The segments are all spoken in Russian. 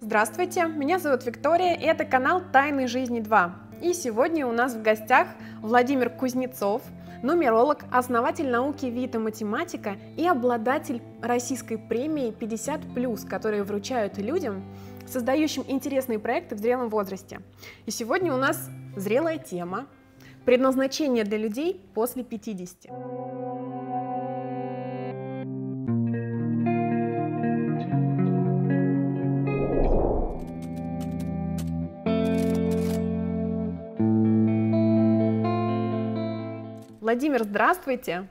Здравствуйте, меня зовут Виктория, и это канал «Тайны жизни 2». И сегодня у нас в гостях Владимир Кузнецов, нумеролог, основатель науки Вита Математика и обладатель российской премии 50+, которые вручают людям, создающим интересные проекты в зрелом возрасте. И сегодня у нас зрелая тема – предназначение для людей после 50. Владимир, здравствуйте.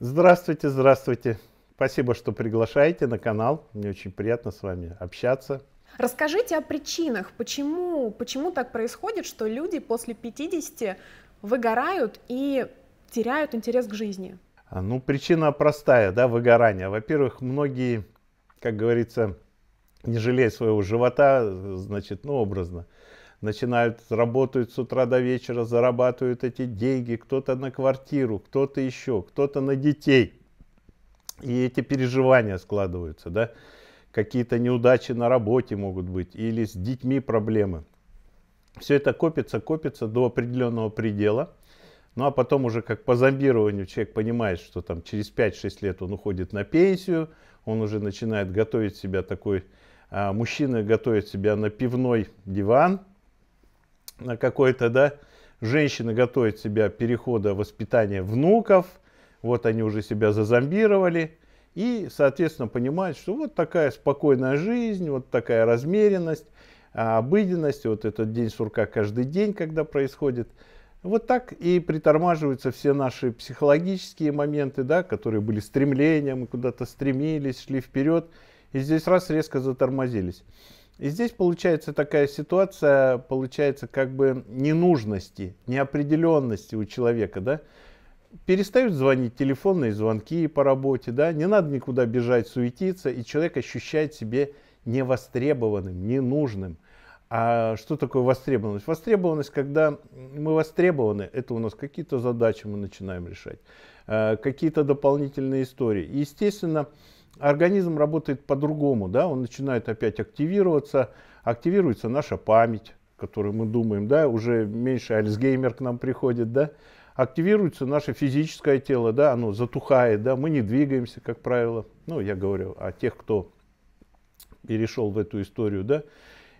Здравствуйте, здравствуйте. Спасибо, что приглашаете на канал. Мне очень приятно с вами общаться. Расскажите о причинах, почему, почему так происходит, что люди после 50 выгорают и теряют интерес к жизни? А, ну, причина простая, да, выгорание. Во-первых, многие, как говорится, не жалеют своего живота, значит, ну, образно, начинают работают с утра до вечера, зарабатывают эти деньги, кто-то на квартиру, кто-то еще, кто-то на детей. И эти переживания складываются, да, какие-то неудачи на работе могут быть, или с детьми проблемы. Все это копится, копится до определенного предела. Ну а потом уже как по зомбированию человек понимает, что там через 5-6 лет он уходит на пенсию, он уже начинает готовить себя такой, а, мужчина готовит себя на пивной диван, Э, какой-то, да, женщина готовит себя перехода воспитания внуков, вот они уже себя зазомбировали, и, соответственно, понимают, что вот такая спокойная жизнь, вот такая размеренность, а, обыденность, вот этот день сурка каждый день, когда происходит. Вот так и притормаживаются все наши психологические моменты, да, которые были стремлением, мы куда-то стремились, шли вперед, и здесь раз резко затормозились. И здесь получается такая ситуация, получается как бы ненужности, неопределенности у человека, да. Перестают звонить телефонные звонки по работе, да, не надо никуда бежать, суетиться, и человек ощущает себя невостребованным, ненужным. А что такое востребованность? Востребованность, когда мы востребованы, это у нас какие-то задачи мы начинаем решать, э, какие-то дополнительные истории. И, естественно, организм работает по-другому, да, он начинает опять активироваться, активируется наша память, которую мы думаем, да, уже меньше Альцгеймер к нам приходит, да, активируется наше физическое тело, да, оно затухает, да, мы не двигаемся, как правило, ну, я говорю о тех, кто перешел в эту историю, да,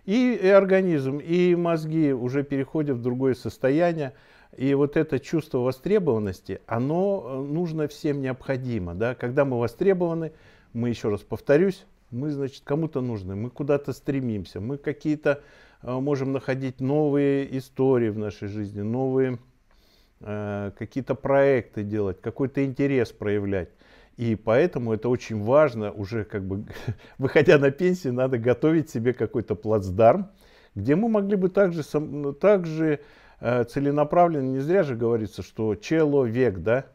и, и организм, и мозги уже переходят в другое состояние, и вот это чувство востребованности, оно э, нужно всем необходимо. Да? Когда мы востребованы, мы еще раз повторюсь, мы, значит, кому-то нужны, мы куда-то стремимся, мы какие-то э, можем находить новые истории в нашей жизни, новые э, какие-то проекты делать, какой-то интерес проявлять. И поэтому это очень важно, уже как бы выходя на пенсию, надо готовить себе какой-то плацдарм, где мы могли бы также, также э, целенаправленно, не зря же говорится, что человек, да,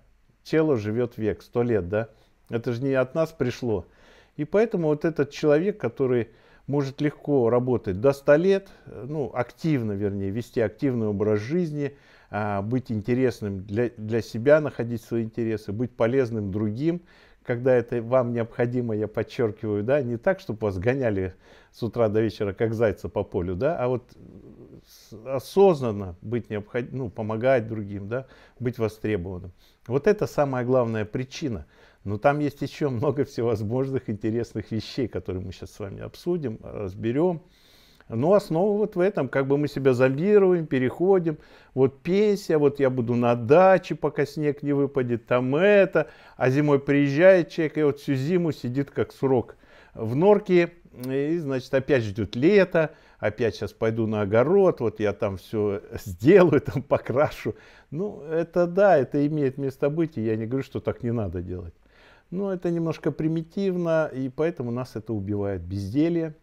тело живет век, сто лет, да, это же не от нас пришло. И поэтому вот этот человек, который может легко работать до 100 лет, ну, активно, вернее, вести активный образ жизни, а, быть интересным для, для себя, находить свои интересы, быть полезным другим, когда это вам необходимо, я подчеркиваю, да, не так, чтобы вас гоняли с утра до вечера, как зайца по полю, да, а вот осознанно быть необходимым, ну, помогать другим, да, быть востребованным. Вот это самая главная причина – но там есть еще много всевозможных интересных вещей, которые мы сейчас с вами обсудим, разберем. Но основа вот в этом, как бы мы себя зомбируем, переходим, вот пенсия, вот я буду на даче, пока снег не выпадет, там это, а зимой приезжает человек и вот всю зиму сидит как срок в норке, и, значит, опять ждет лето, опять сейчас пойду на огород, вот я там все сделаю, там покрашу. Ну, это да, это имеет место быть, и я не говорю, что так не надо делать. Но это немножко примитивно, и поэтому нас это убивает безделье,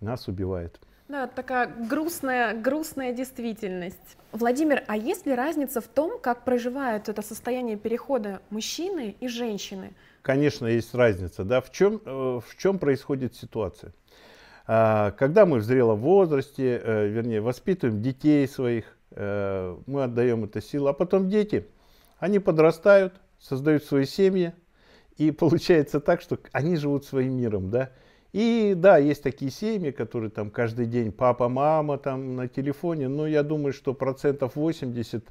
нас убивает. Да, такая грустная, грустная действительность. Владимир, а есть ли разница в том, как проживают это состояние перехода мужчины и женщины? Конечно, есть разница. Да? В, чем, э, в чем происходит ситуация? А, когда мы в зрелом возрасте, э, вернее, воспитываем детей своих, э, мы отдаем это силу, а потом дети, они подрастают, создают свои семьи, и получается так, что они живут своим миром, да. И да, есть такие семьи, которые там каждый день папа, мама там на телефоне, но я думаю, что процентов 80,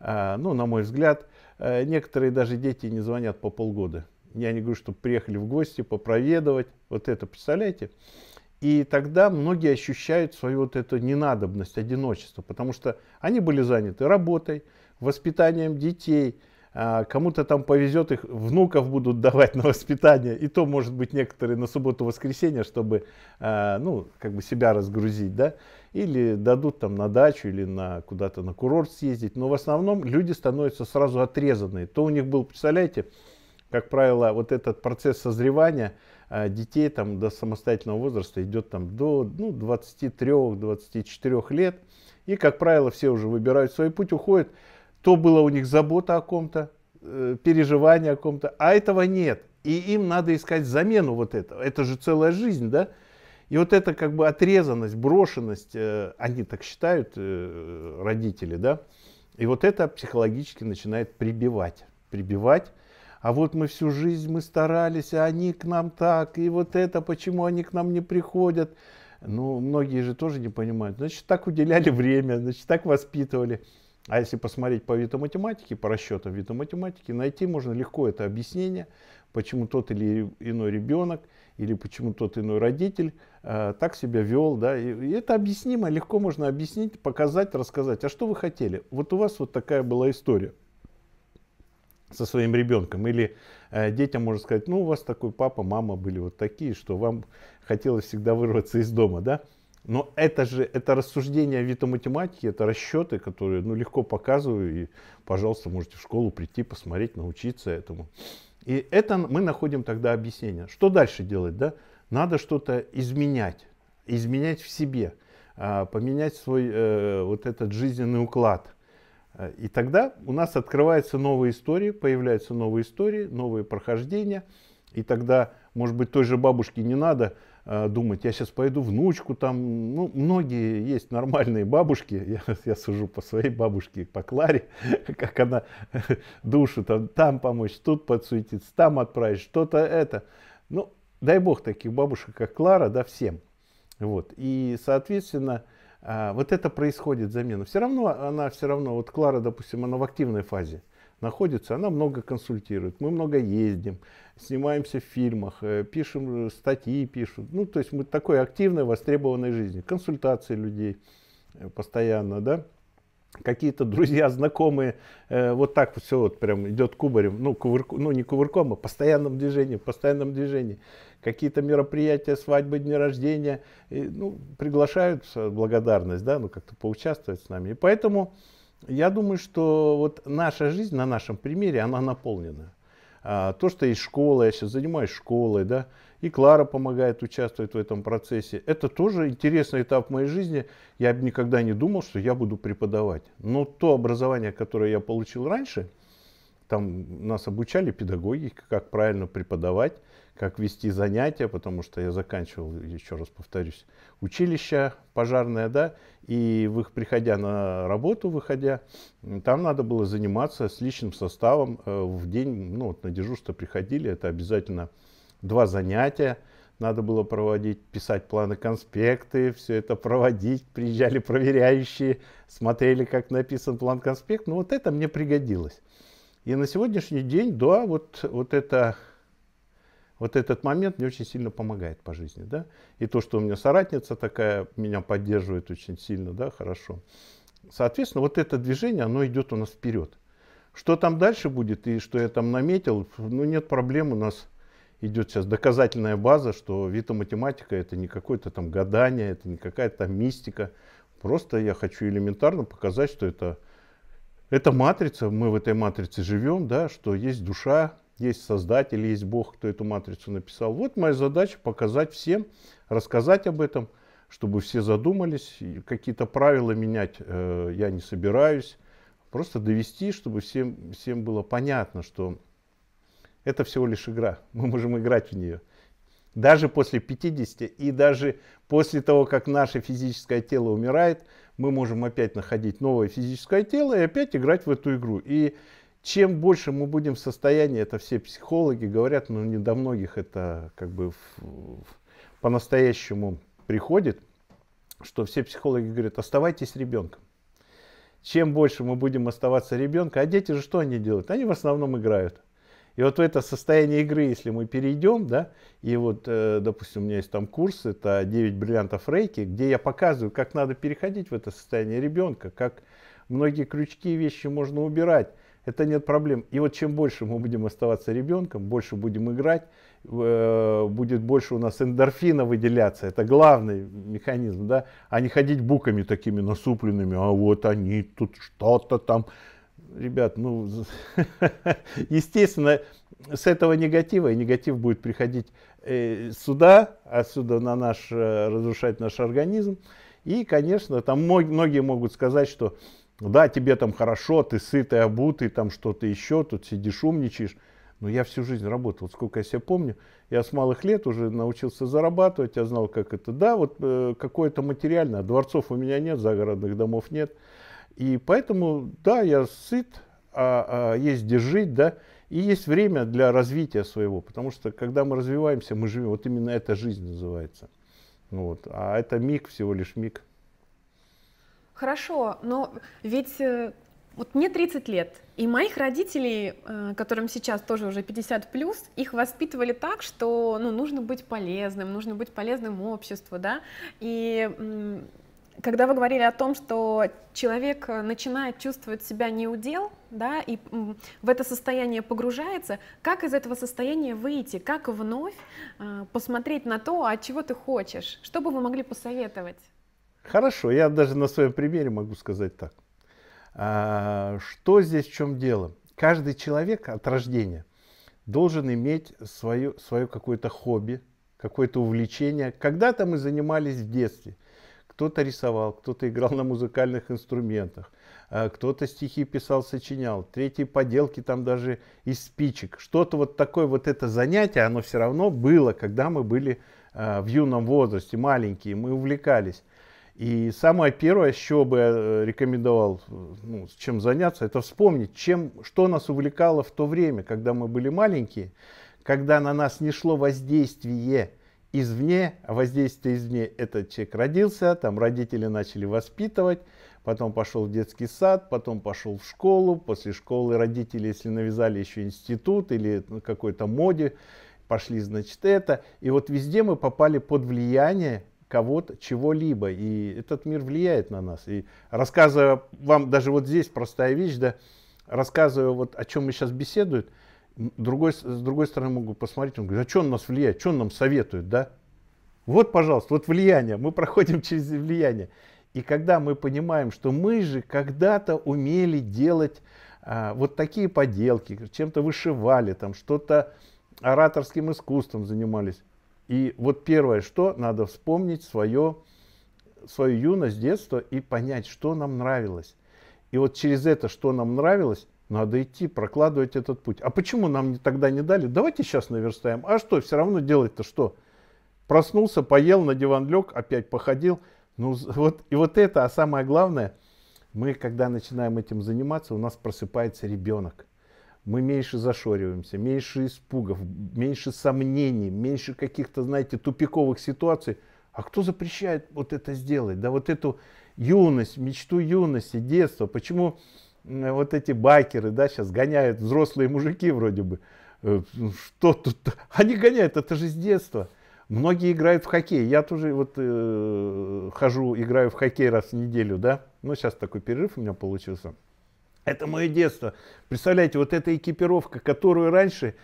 а, ну, на мой взгляд, э, некоторые даже дети не звонят по полгода. Я не говорю, что приехали в гости попроведовать, вот это, представляете? И тогда многие ощущают свою вот эту ненадобность, одиночество, потому что они были заняты работой, воспитанием детей, а, кому-то там повезет, их внуков будут давать на воспитание, и то, может быть, некоторые на субботу-воскресенье, чтобы, а, ну, как бы себя разгрузить, да, или дадут там на дачу или на куда-то на курорт съездить, но в основном люди становятся сразу отрезанные, то у них был, представляете, как правило, вот этот процесс созревания а, детей там до самостоятельного возраста идет там до ну, 23-24 лет, и, как правило, все уже выбирают свой путь, уходят, то была у них забота о ком-то, э, переживание о ком-то, а этого нет. И им надо искать замену вот этого. Это же целая жизнь, да? И вот эта как бы отрезанность, брошенность, э, они так считают, э, родители, да? И вот это психологически начинает прибивать, прибивать. А вот мы всю жизнь мы старались, а они к нам так, и вот это, почему они к нам не приходят. Ну, многие же тоже не понимают. Значит, так уделяли время, значит, так воспитывали. А если посмотреть по витаматематике, по расчетам витаматематики, найти можно легко это объяснение, почему тот или иной ребенок или почему тот иной родитель э, так себя вел. Да? И, и это объяснимо, легко можно объяснить, показать, рассказать. А что вы хотели? Вот у вас вот такая была история со своим ребенком. Или э, детям можно сказать, ну у вас такой папа, мама были вот такие, что вам хотелось всегда вырваться из дома. Да? Но это же, это рассуждение вида математики, это расчеты, которые ну, легко показываю. И, пожалуйста, можете в школу прийти, посмотреть, научиться этому. И это мы находим тогда объяснение. Что дальше делать? Да? Надо что-то изменять, изменять в себе, а, поменять свой э, вот этот жизненный уклад. Э, и тогда у нас открываются новые истории, появляются новые истории, новые прохождения. И тогда, может быть, той же бабушке не надо Э, думать, я сейчас пойду внучку там, ну, многие есть нормальные бабушки, я, я сужу по своей бабушке, по Кларе, как она душу там, там помочь, тут подсуетиться, там отправить, что-то это. Ну, дай бог таких бабушек, как Клара, да, всем. Вот, и, соответственно, э, вот это происходит замена. Все равно она, все равно, вот Клара, допустим, она в активной фазе находится, она много консультирует. Мы много ездим, снимаемся в фильмах, э, пишем э, статьи, пишут. Ну, то есть мы такой активной, востребованной жизни. Консультации людей э, постоянно, да какие-то друзья, знакомые, э, вот так все вот прям идет кубарем, ну, кувырку, ну не кувырком, а постоянном движении, в постоянном движении. Какие-то мероприятия, свадьбы, дни рождения, и, ну, приглашают, благодарность, да, ну, как-то поучаствовать с нами. И поэтому я думаю, что вот наша жизнь на нашем примере, она наполнена. А, то, что есть школа, я сейчас занимаюсь школой, да, и Клара помогает, участвовать в этом процессе. Это тоже интересный этап моей жизни. Я бы никогда не думал, что я буду преподавать. Но то образование, которое я получил раньше, там нас обучали педагогики, как правильно преподавать, как вести занятия, потому что я заканчивал, еще раз повторюсь, училище пожарное, да, и в их, приходя на работу, выходя, там надо было заниматься с личным составом э, в день, ну вот на дежурство приходили, это обязательно два занятия, надо было проводить, писать планы, конспекты, все это проводить. Приезжали проверяющие, смотрели, как написан план, конспект. Ну, вот это мне пригодилось. И на сегодняшний день, да, вот, вот это вот этот момент мне очень сильно помогает по жизни, да. И то, что у меня соратница такая, меня поддерживает очень сильно, да, хорошо. Соответственно, вот это движение, оно идет у нас вперед. Что там дальше будет и что я там наметил, ну нет проблем, у нас идет сейчас доказательная база, что витаматематика это не какое-то там гадание, это не какая-то мистика. Просто я хочу элементарно показать, что это, это матрица, мы в этой матрице живем, да, что есть душа, есть Создатель, есть Бог, кто эту матрицу написал. Вот моя задача показать всем, рассказать об этом, чтобы все задумались. Какие-то правила менять э, я не собираюсь. Просто довести, чтобы всем, всем было понятно, что это всего лишь игра. Мы можем играть в нее. Даже после 50 и даже после того, как наше физическое тело умирает, мы можем опять находить новое физическое тело и опять играть в эту игру. И чем больше мы будем в состоянии, это все психологи говорят, но не до многих это как бы по-настоящему приходит, что все психологи говорят, оставайтесь ребенком. Чем больше мы будем оставаться ребенком, а дети же что они делают? Они в основном играют. И вот в это состояние игры, если мы перейдем, да, и вот, э, допустим, у меня есть там курс, это 9 бриллиантов рейки, где я показываю, как надо переходить в это состояние ребенка, как многие крючки и вещи можно убирать это нет проблем. И вот чем больше мы будем оставаться ребенком, больше будем играть, э, будет больше у нас эндорфина выделяться. Это главный механизм, да, а не ходить буками такими насупленными, а вот они тут что-то там. Ребят, ну, естественно, с этого негатива, и негатив будет приходить э, сюда, отсюда на наш, э, разрушать наш организм. И, конечно, там многие могут сказать, что ну да, тебе там хорошо, ты сытый, обутый, там что-то еще, тут сидишь, умничаешь. Но я всю жизнь работал, сколько я себя помню. Я с малых лет уже научился зарабатывать, я знал, как это. Да, вот э, какое-то материальное. Дворцов у меня нет, загородных домов нет. И поэтому, да, я сыт, а, а есть где жить, да, и есть время для развития своего. Потому что, когда мы развиваемся, мы живем. Вот именно эта жизнь называется. Вот. А это миг, всего лишь миг. Хорошо, но ведь э, вот мне 30 лет, и моих родителей, э, которым сейчас тоже уже 50 плюс, их воспитывали так, что ну, нужно быть полезным, нужно быть полезным обществу, да, и когда вы говорили о том, что человек э, начинает чувствовать себя неудел, да, и в это состояние погружается, как из этого состояния выйти, как вновь посмотреть на то, от чего ты хочешь, что бы вы могли посоветовать? Хорошо, я даже на своем примере могу сказать так. А, что здесь в чем дело? Каждый человек от рождения должен иметь свое, свое какое-то хобби, какое-то увлечение. Когда-то мы занимались в детстве. Кто-то рисовал, кто-то играл на музыкальных инструментах, а, кто-то стихи писал, сочинял, третьи поделки там даже из спичек. Что-то вот такое вот это занятие, оно все равно было, когда мы были а, в юном возрасте, маленькие, мы увлекались. И самое первое, с чего бы я э, рекомендовал, э, ну, чем заняться, это вспомнить, чем, что нас увлекало в то время, когда мы были маленькие, когда на нас не шло воздействие извне, а воздействие извне – это человек родился, там родители начали воспитывать, потом пошел в детский сад, потом пошел в школу, после школы родители, если навязали еще институт или ну, какой-то моде, пошли, значит, это. И вот везде мы попали под влияние кого-то, чего-либо. И этот мир влияет на нас. И рассказывая вам даже вот здесь простая вещь, да, рассказывая вот о чем мы сейчас беседуем, другой, с другой стороны могу посмотреть, он говорит, а что он нас влияет, что он нам советует, да? Вот, пожалуйста, вот влияние, мы проходим через влияние. И когда мы понимаем, что мы же когда-то умели делать а, вот такие поделки, чем-то вышивали, там что-то ораторским искусством занимались, и вот первое, что надо вспомнить свое, свою юность, детство и понять, что нам нравилось. И вот через это, что нам нравилось, надо идти, прокладывать этот путь. А почему нам тогда не дали? Давайте сейчас наверстаем. А что, все равно делать-то что? Проснулся, поел, на диван лег, опять походил. Ну, вот, и вот это, а самое главное, мы, когда начинаем этим заниматься, у нас просыпается ребенок мы меньше зашориваемся, меньше испугов, меньше сомнений, меньше каких-то, знаете, тупиковых ситуаций. А кто запрещает вот это сделать? Да вот эту юность, мечту юности, детства. Почему вот эти байкеры, да, сейчас гоняют взрослые мужики вроде бы. Э, ну что тут? Они гоняют, это же с детства. Многие играют в хоккей. Я тоже вот э, хожу, играю в хоккей раз в неделю, да. Ну, сейчас такой перерыв у меня получился. Это мое детство. Представляете, вот эта экипировка, которую раньше,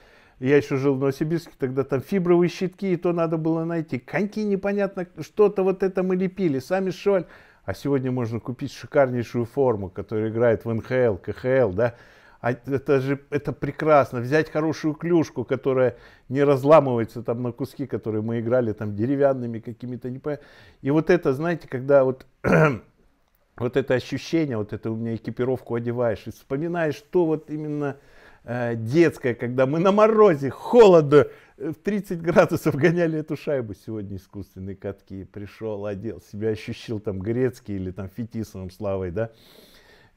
я еще жил в Новосибирске, тогда там фибровые щитки, и то надо было найти. Коньки непонятно, что-то вот это мы лепили, сами шивали. А сегодня можно купить шикарнейшую форму, которая играет в НХЛ, КХЛ, да. А это же это прекрасно. Взять хорошую клюшку, которая не разламывается там на куски, которые мы играли там деревянными какими-то, И вот это, знаете, когда вот вот это ощущение, вот это у меня экипировку одеваешь и вспоминаешь, что вот именно э, детское, когда мы на морозе, холодно, э, в 30 градусов гоняли эту шайбу, сегодня искусственные катки, пришел, одел, себя ощущил там Грецкий или там Фетисовым Славой, да,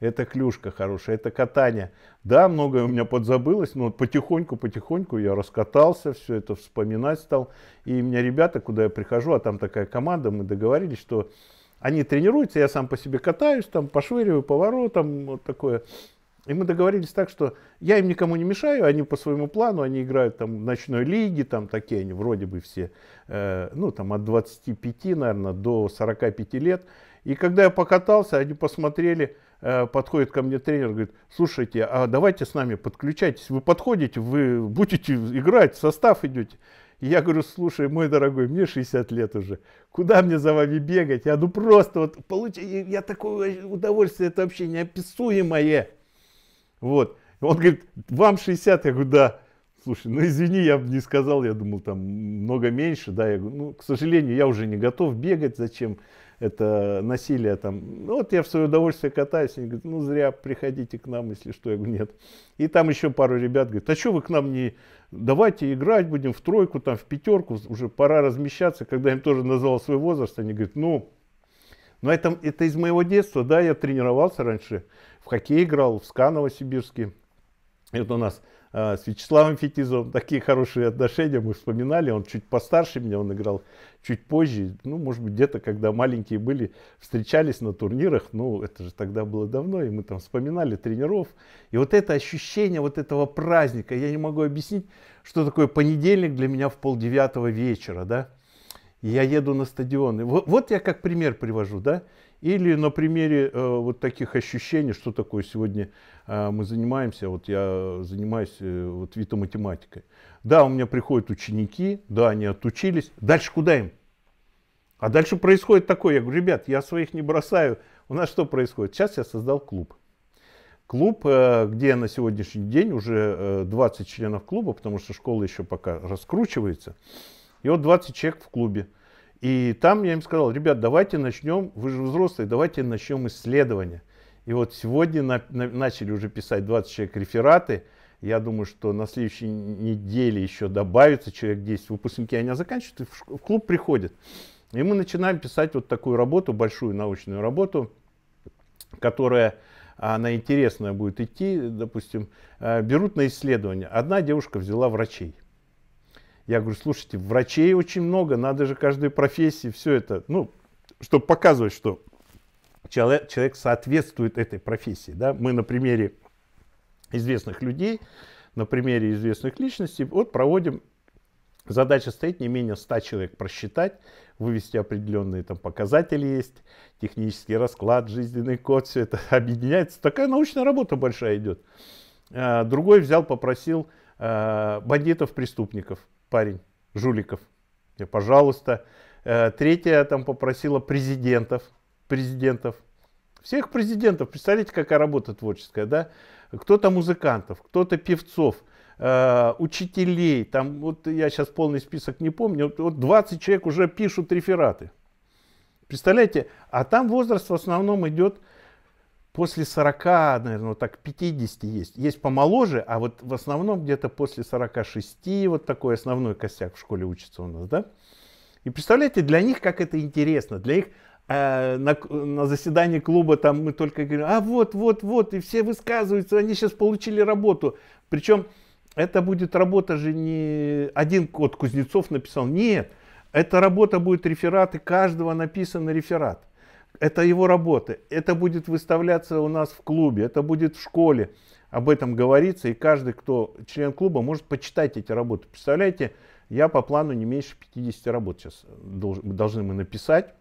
это клюшка хорошая, это катание. Да, многое у меня подзабылось, но потихоньку-потихоньку я раскатался, все это вспоминать стал. И у меня ребята, куда я прихожу, а там такая команда, мы договорились, что они тренируются, я сам по себе катаюсь, там пошвыриваю поворотом, вот такое. И мы договорились так, что я им никому не мешаю, они по своему плану, они играют там в ночной лиге, там такие они вроде бы все, э, ну там от 25, наверное, до 45 лет. И когда я покатался, они посмотрели, э, подходит ко мне тренер, говорит, слушайте, а давайте с нами подключайтесь, вы подходите, вы будете играть, в состав идете. Я говорю, слушай, мой дорогой, мне 60 лет уже, куда мне за вами бегать? Я ну просто вот получи, я такое удовольствие, это вообще неописуемое. Вот. Он говорит, вам 60? Я говорю, да. Слушай, ну извини, я бы не сказал, я думал там много меньше, да, я говорю, ну, к сожалению, я уже не готов бегать, зачем? это насилие там. Ну, вот я в свое удовольствие катаюсь, они говорят, ну зря приходите к нам, если что. Я говорю, нет. И там еще пару ребят говорят, а что вы к нам не, давайте играть будем в тройку, там в пятерку, уже пора размещаться. Когда им тоже назвал свой возраст, они говорят, ну, ну это, это из моего детства, да, я тренировался раньше, в хоккей играл, в СКА Новосибирске. Это у нас а, с Вячеславом Фетизовым такие хорошие отношения, мы вспоминали, он чуть постарше меня, он играл чуть позже, ну, может быть, где-то, когда маленькие были, встречались на турнирах, ну, это же тогда было давно, и мы там вспоминали тренеров, и вот это ощущение вот этого праздника, я не могу объяснить, что такое понедельник для меня в полдевятого вечера, да, и я еду на стадион, и вот, вот я как пример привожу, да, или на примере э, вот таких ощущений, что такое сегодня Э, мы занимаемся, вот я занимаюсь э, вот витоматематикой. Да, у меня приходят ученики, да, они отучились. Дальше куда им? А дальше происходит такое, я говорю, ребят, я своих не бросаю. У нас что происходит? Сейчас я создал клуб. Клуб, э, где на сегодняшний день уже 20 членов клуба, потому что школа еще пока раскручивается. И вот 20 человек в клубе. И там я им сказал, ребят, давайте начнем, вы же взрослые, давайте начнем исследование. И вот сегодня на, на, начали уже писать 20 человек рефераты. Я думаю, что на следующей неделе еще добавится человек 10. Выпускники они заканчивают и в, в клуб приходят. И мы начинаем писать вот такую работу, большую научную работу, которая она интересная будет идти, допустим, э, берут на исследование. Одна девушка взяла врачей. Я говорю, слушайте, врачей очень много, надо же каждой профессии все это, ну, чтобы показывать, что человек, человек соответствует этой профессии. Да? Мы на примере известных людей, на примере известных личностей вот проводим Задача стоит не менее 100 человек просчитать, вывести определенные там показатели есть, технический расклад, жизненный код, все это объединяется. Такая научная работа большая идет. А, другой взял, попросил а, бандитов-преступников, парень, жуликов, пожалуйста. Э, третья там попросила президентов, президентов. Всех президентов, представляете, какая работа творческая, да? Кто-то музыкантов, кто-то певцов, э, учителей, там, вот я сейчас полный список не помню, вот, вот 20 человек уже пишут рефераты. Представляете, а там возраст в основном идет после 40, наверное, вот так 50 есть. Есть помоложе, а вот в основном где-то после 46, вот такой основной костяк в школе учится у нас, да? И представляете, для них как это интересно, для их Э, на, на заседании клуба там мы только говорим, а вот, вот, вот, и все высказываются, они сейчас получили работу. Причем это будет работа же не один код Кузнецов написал, нет, эта работа будет реферат, и каждого написан реферат. Это его работа, это будет выставляться у нас в клубе, это будет в школе, об этом говорится, и каждый, кто член клуба, может почитать эти работы. Представляете, я по плану не меньше 50 работ сейчас должны мы написать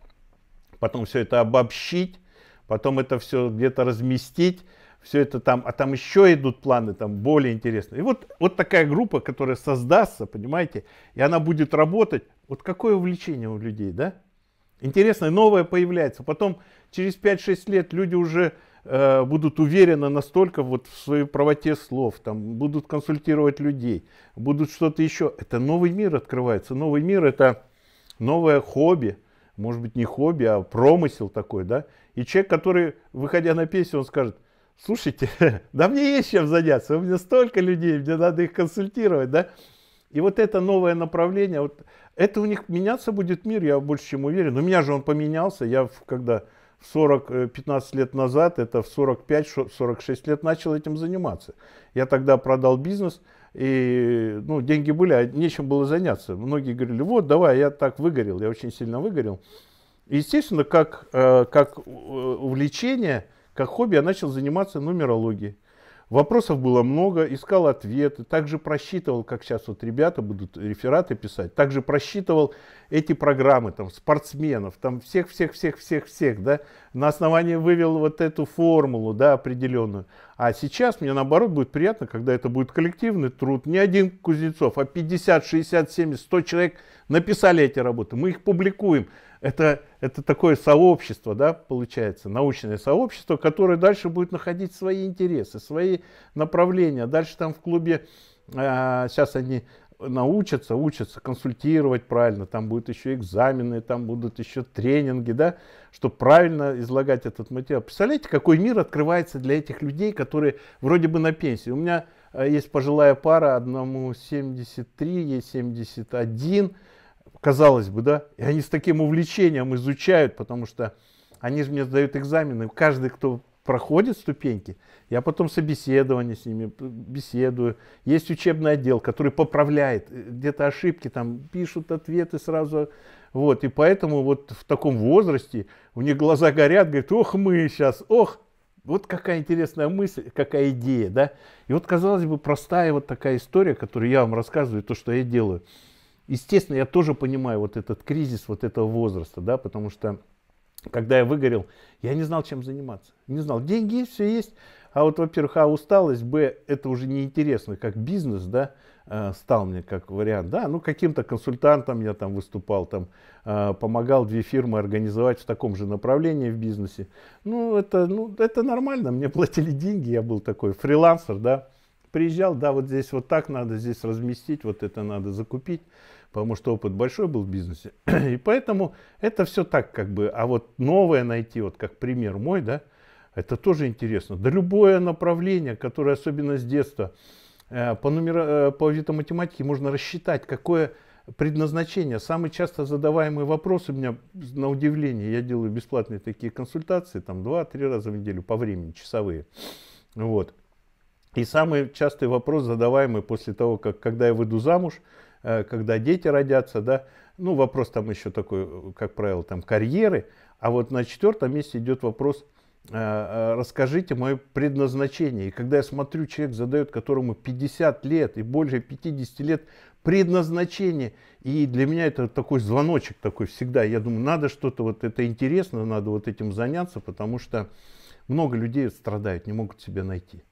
потом все это обобщить, потом это все где-то разместить, все это там, а там еще идут планы там более интересные. И вот, вот такая группа, которая создастся, понимаете, и она будет работать. Вот какое увлечение у людей, да? Интересное, новое появляется. Потом через 5-6 лет люди уже э, будут уверены настолько вот в своей правоте слов, там, будут консультировать людей, будут что-то еще. Это новый мир открывается. Новый мир это новое хобби, может быть, не хобби, а промысел такой, да? И человек, который, выходя на пенсию, он скажет, слушайте, да мне есть чем заняться, у меня столько людей, мне надо их консультировать, да? И вот это новое направление, вот это у них меняться будет мир, я больше чем уверен. У меня же он поменялся, я в, когда в 40, 15 э, лет назад, это в 45-46 лет начал этим заниматься. Я тогда продал бизнес, и ну, деньги были, а нечем было заняться. Многие говорили, вот давай, я так выгорел, я очень сильно выгорел. естественно, как, э, как э, увлечение, как хобби я начал заниматься нумерологией. Вопросов было много, искал ответы, также просчитывал, как сейчас вот ребята будут рефераты писать, также просчитывал эти программы, там, спортсменов, там, всех-всех-всех-всех-всех, да, на основании вывел вот эту формулу, да, определенную. А сейчас мне, наоборот, будет приятно, когда это будет коллективный труд, не один Кузнецов, а 50, 60, 70, 100 человек написали эти работы, мы их публикуем, это, это такое сообщество, да, получается, научное сообщество, которое дальше будет находить свои интересы, свои направления. Дальше там в клубе, э, сейчас они научатся, учатся консультировать правильно, там будут еще экзамены, там будут еще тренинги, да, чтобы правильно излагать этот материал. Представляете, какой мир открывается для этих людей, которые вроде бы на пенсии. У меня э, есть пожилая пара, одному 73, ей 71, казалось бы, да, и они с таким увлечением изучают, потому что они же мне сдают экзамены, каждый, кто проходит ступеньки, я потом собеседование с ними беседую. Есть учебный отдел, который поправляет э, где-то ошибки, там пишут ответы сразу. Вот, и поэтому вот в таком возрасте у них глаза горят, говорят, ох, мы сейчас, ох, вот какая интересная мысль, какая идея, да? И вот, казалось бы, простая вот такая история, которую я вам рассказываю, то, что я делаю – естественно, я тоже понимаю вот этот кризис вот этого возраста, да, потому что когда я выгорел, я не знал, чем заниматься. Не знал, деньги есть, все есть. А вот, во-первых, а усталость, б, это уже неинтересно, как бизнес, да, э, стал мне как вариант, да, ну каким-то консультантом я там выступал, там э, помогал две фирмы организовать в таком же направлении в бизнесе. Ну это, ну это нормально, мне платили деньги, я был такой фрилансер, да, приезжал, да, вот здесь вот так надо, здесь разместить, вот это надо закупить потому что опыт большой был в бизнесе. И поэтому это все так как бы. А вот новое найти, вот как пример мой, да, это тоже интересно. Да любое направление, которое особенно с детства э, по, номера, э, по математике можно рассчитать, какое предназначение. Самый часто задаваемый вопрос у меня, на удивление, я делаю бесплатные такие консультации, там 2-3 раза в неделю по времени, часовые. Вот. И самый частый вопрос, задаваемый после того, как, когда я выйду замуж, Э, когда дети родятся, да, ну, вопрос там еще такой, как правило, там карьеры, а вот на четвертом месте идет вопрос, э, э, расскажите мое предназначение. И когда я смотрю, человек задает, которому 50 лет и больше 50 лет предназначение, и для меня это такой звоночек такой всегда. Я думаю, надо что-то, вот это интересно, надо вот этим заняться, потому что много людей страдают, не могут себя найти.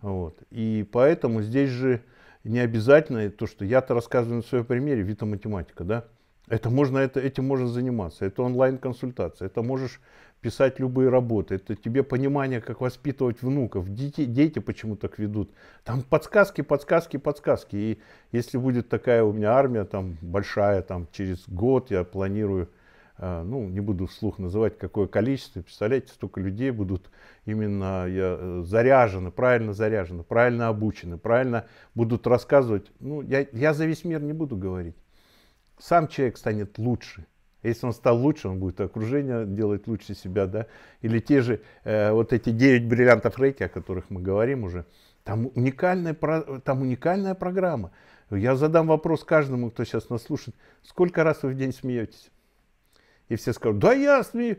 Вот. И поэтому здесь же не обязательно то, что я-то рассказываю на своем примере, Вита математика, да? Это можно, это, этим можно заниматься, это онлайн-консультация, это можешь писать любые работы, это тебе понимание, как воспитывать внуков. Дети, дети почему так ведут? Там подсказки, подсказки, подсказки. И если будет такая у меня армия, там большая, там через год я планирую Э, ну, не буду вслух называть, какое количество, представляете, столько людей будут именно э, заряжены, правильно заряжены, правильно обучены, правильно будут рассказывать. Ну, я, я за весь мир не буду говорить. Сам человек станет лучше. Если он стал лучше, он будет окружение делать лучше себя, да. Или те же э, вот эти 9 бриллиантов рейки, о которых мы говорим уже, там уникальная, там уникальная программа. Я задам вопрос каждому, кто сейчас нас слушает. Сколько раз вы в день смеетесь? и все скажут, да ясно,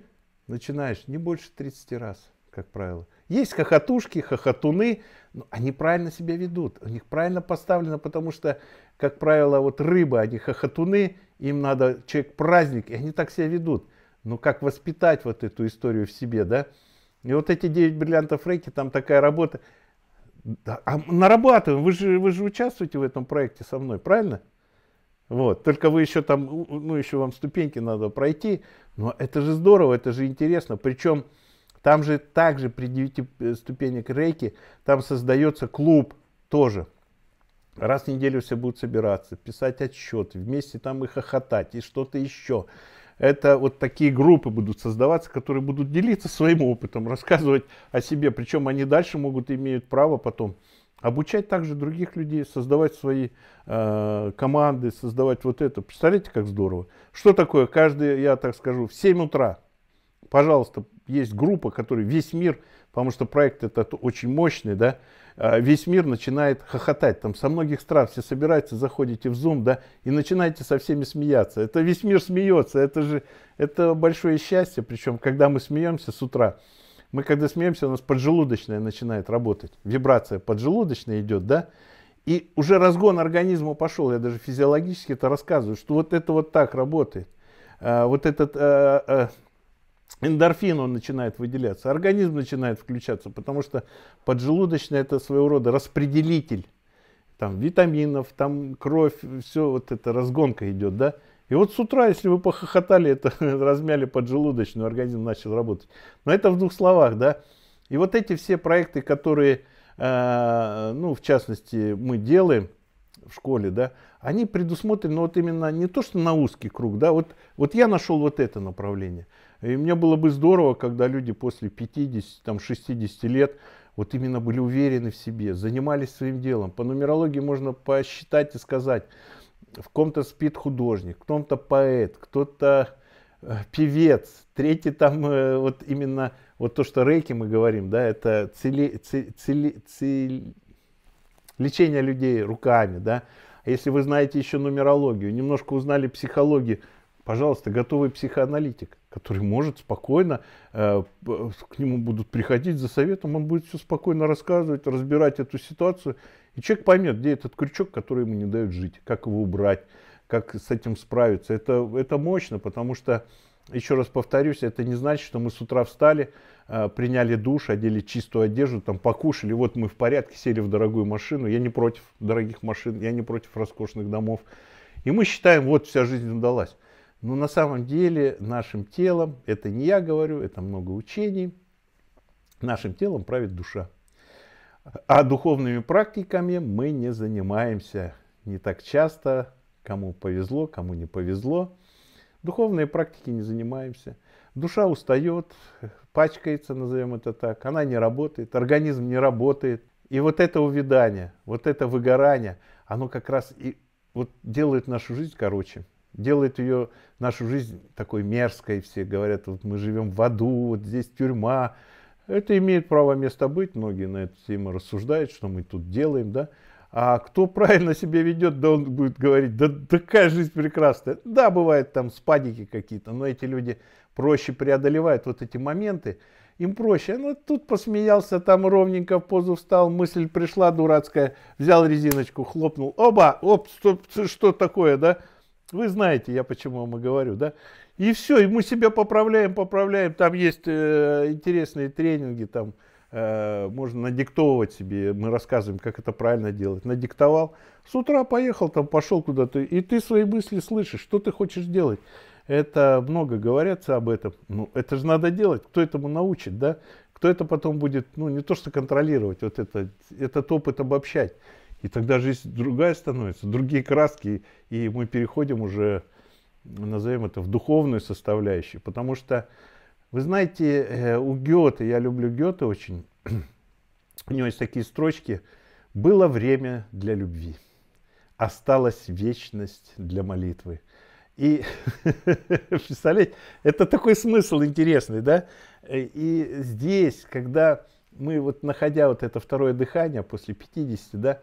начинаешь не больше 30 раз, как правило. Есть хохотушки, хохотуны, но они правильно себя ведут, у них правильно поставлено, потому что, как правило, вот рыбы, они хохотуны, им надо, человек праздник, и они так себя ведут. Но ну, как воспитать вот эту историю в себе, да? И вот эти 9 бриллиантов Рейки, там такая работа. Да, а нарабатываем, вы же, вы же участвуете в этом проекте со мной, правильно? Вот. Только вы еще там, ну еще вам ступеньки надо пройти. Но это же здорово, это же интересно. Причем там же также при 9 э, ступенек рейки, там создается клуб тоже. Раз в неделю все будут собираться, писать отчеты, вместе там и хохотать, и что-то еще. Это вот такие группы будут создаваться, которые будут делиться своим опытом, рассказывать о себе. Причем они дальше могут, имеют право потом Обучать также других людей, создавать свои э, команды, создавать вот это. Представляете, как здорово? Что такое? Каждый, я так скажу, в 7 утра, пожалуйста, есть группа, которая весь мир, потому что проект этот очень мощный, да, а весь мир начинает хохотать. Там со многих стран все собираются, заходите в Zoom, да, и начинаете со всеми смеяться. Это весь мир смеется, это же это большое счастье, причем, когда мы смеемся с утра. Мы когда смеемся, у нас поджелудочная начинает работать. Вибрация поджелудочная идет, да? И уже разгон организма пошел. Я даже физиологически это рассказываю, что вот это вот так работает. А, вот этот а, а, эндорфин, он начинает выделяться. Организм начинает включаться, потому что поджелудочная это своего рода распределитель. Там витаминов, там кровь, все вот это разгонка идет, да? И вот с утра, если вы похохотали, это размяли поджелудочную, организм начал работать. Но это в двух словах, да. И вот эти все проекты, которые, э, ну, в частности, мы делаем в школе, да, они предусмотрены вот именно не то, что на узкий круг, да, вот, вот я нашел вот это направление. И мне было бы здорово, когда люди после 50, там, 60 лет вот именно были уверены в себе, занимались своим делом. По нумерологии можно посчитать и сказать – в ком-то спит художник, в ком-то поэт, кто-то э, певец, третий там э, вот именно вот то, что рейки мы говорим, да, это цели, цели, цели, цели, лечение людей руками, да. А если вы знаете еще нумерологию, немножко узнали психологию, пожалуйста, готовый психоаналитик, который может спокойно, э, к нему будут приходить за советом, он будет все спокойно рассказывать, разбирать эту ситуацию, и человек поймет, где этот крючок, который ему не дает жить, как его убрать, как с этим справиться. Это, это мощно, потому что, еще раз повторюсь, это не значит, что мы с утра встали, э, приняли душ, одели чистую одежду, там покушали, вот мы в порядке, сели в дорогую машину. Я не против дорогих машин, я не против роскошных домов. И мы считаем, вот вся жизнь удалась. Но на самом деле нашим телом, это не я говорю, это много учений, нашим телом правит душа. А духовными практиками мы не занимаемся не так часто. Кому повезло, кому не повезло. Духовные практики не занимаемся. Душа устает, пачкается, назовем это так. Она не работает, организм не работает. И вот это увядание, вот это выгорание, оно как раз и вот делает нашу жизнь короче. Делает ее, нашу жизнь такой мерзкой. Все говорят, вот мы живем в аду, вот здесь тюрьма, это имеет право место быть, многие на эту тему рассуждают, что мы тут делаем, да. А кто правильно себя ведет, да он будет говорить, да такая жизнь прекрасная. Да, бывают там спадики какие-то, но эти люди проще преодолевают вот эти моменты. Им проще. Ну, тут посмеялся, там ровненько в позу встал, мысль пришла дурацкая, взял резиночку, хлопнул. Оба, оп, стоп, что такое, да? Вы знаете, я почему вам и говорю, да? И все, и мы себя поправляем, поправляем. Там есть э, интересные тренинги, там э, можно надиктовывать себе. Мы рассказываем, как это правильно делать. Надиктовал. С утра поехал, там пошел куда-то, и ты свои мысли слышишь, что ты хочешь делать. Это много говорятся об этом. Ну, это же надо делать. Кто этому научит, да? Кто это потом будет, ну, не то что контролировать, вот это, этот опыт обобщать. И тогда жизнь другая становится, другие краски, и мы переходим уже назовем это, в духовную составляющую. Потому что, вы знаете, э, у Гёте, я люблю Гёте очень, у него есть такие строчки, было время для любви, осталась вечность для молитвы. И, представляете, это такой смысл интересный, да? Э, и здесь, когда мы, вот находя вот это второе дыхание после 50, да,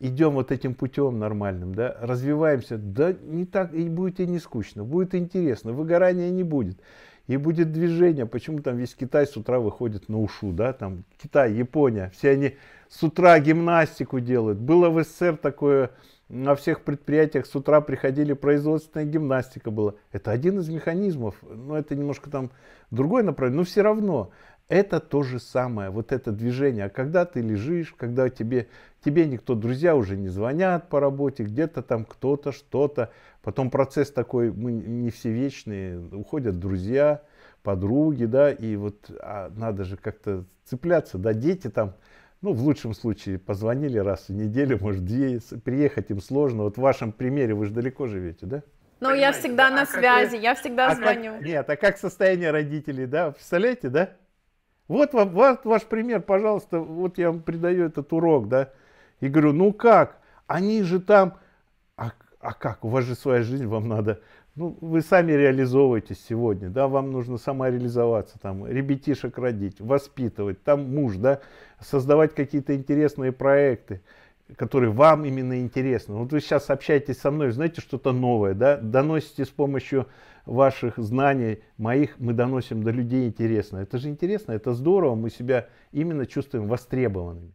идем вот этим путем нормальным, да, развиваемся, да не так, и будет и не скучно, будет интересно, выгорания не будет. И будет движение, почему там весь Китай с утра выходит на ушу, да, там Китай, Япония, все они с утра гимнастику делают. Было в СССР такое, на всех предприятиях с утра приходили, производственная гимнастика была. Это один из механизмов, но это немножко там другой направление, но все равно это то же самое, вот это движение. А когда ты лежишь, когда тебе, тебе никто, друзья уже не звонят по работе, где-то там кто-то, что-то. Потом процесс такой, мы не все вечные, уходят друзья, подруги, да, и вот а надо же как-то цепляться, да, дети там, ну, в лучшем случае, позвонили раз в неделю, может, две, приехать им сложно. Вот в вашем примере вы же далеко живете, да? Ну, я всегда да, на а связи, я всегда а звоню. Как... Нет, а как состояние родителей, да? Представляете, да? Вот вам, вот ваш пример, пожалуйста, вот я вам придаю этот урок, да, и говорю, ну как, они же там, а, а как, у вас же своя жизнь, вам надо, ну, вы сами реализовываетесь сегодня, да, вам нужно самореализоваться, там, ребятишек родить, воспитывать, там муж, да, создавать какие-то интересные проекты, которые вам именно интересны. Вот вы сейчас общаетесь со мной, знаете, что-то новое, да, доносите с помощью ваших знаний, моих, мы доносим до людей интересно. Это же интересно, это здорово, мы себя именно чувствуем востребованными.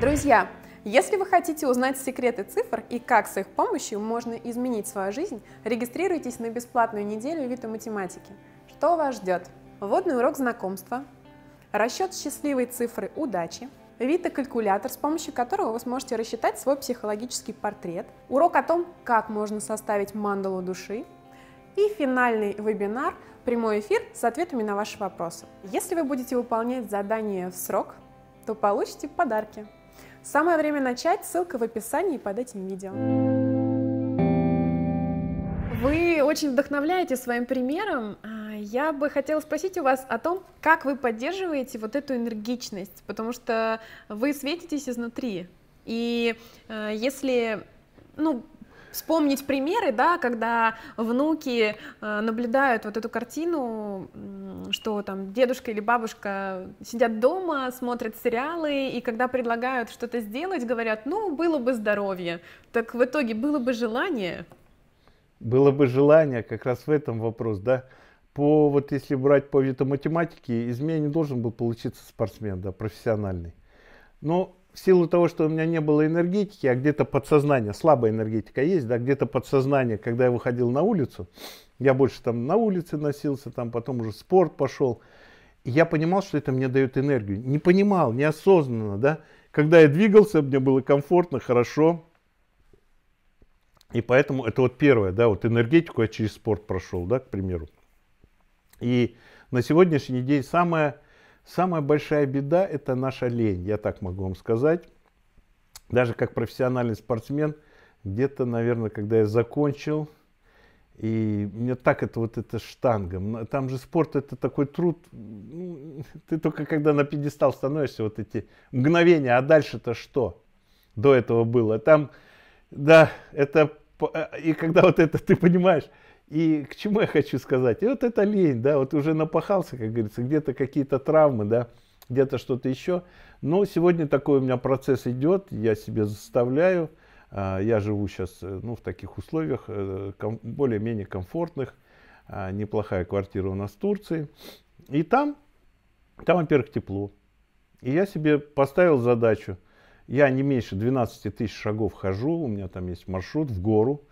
Друзья, если вы хотите узнать секреты цифр и как с их помощью можно изменить свою жизнь, регистрируйтесь на бесплатную неделю Вита математики. Что вас ждет? Вводный урок знакомства, расчет счастливой цифры удачи – Вита – калькулятор, с помощью которого вы сможете рассчитать свой психологический портрет, урок о том, как можно составить мандалу души, и финальный вебинар «Прямой эфир» с ответами на ваши вопросы. Если вы будете выполнять задание в срок, то получите подарки. Самое время начать, ссылка в описании под этим видео. Вы очень вдохновляете своим примером. Я бы хотела спросить у вас о том, как вы поддерживаете вот эту энергичность, потому что вы светитесь изнутри. И э, если, ну, вспомнить примеры, да, когда внуки э, наблюдают вот эту картину, что там дедушка или бабушка сидят дома, смотрят сериалы, и когда предлагают что-то сделать, говорят, ну, было бы здоровье. Так в итоге было бы желание. Было бы желание, как раз в этом вопрос, да по, вот если брать по математике, из меня не должен был получиться спортсмен, да, профессиональный. Но в силу того, что у меня не было энергетики, а где-то подсознание, слабая энергетика есть, да, где-то подсознание, когда я выходил на улицу, я больше там на улице носился, там потом уже спорт пошел, я понимал, что это мне дает энергию. Не понимал, неосознанно, да. Когда я двигался, мне было комфортно, хорошо. И поэтому это вот первое, да, вот энергетику я через спорт прошел, да, к примеру. И на сегодняшний день самая, самая большая беда – это наша лень, я так могу вам сказать. Даже как профессиональный спортсмен, где-то, наверное, когда я закончил, и мне так это вот это штанга. Там же спорт это такой труд. Ты только когда на пьедестал становишься, вот эти мгновения, а дальше-то что? До этого было. Там, да, это... Э, и когда вот это ты понимаешь, и к чему я хочу сказать? И вот это лень, да, вот уже напахался, как говорится, где-то какие-то травмы, да, где-то что-то еще. Но сегодня такой у меня процесс идет, я себе заставляю. А, я живу сейчас э, ну, в таких условиях, э, более-менее комфортных. А, неплохая квартира у нас в Турции. И там, там, во-первых, тепло. И я себе поставил задачу. Я не меньше 12 тысяч шагов хожу, у меня там есть маршрут в гору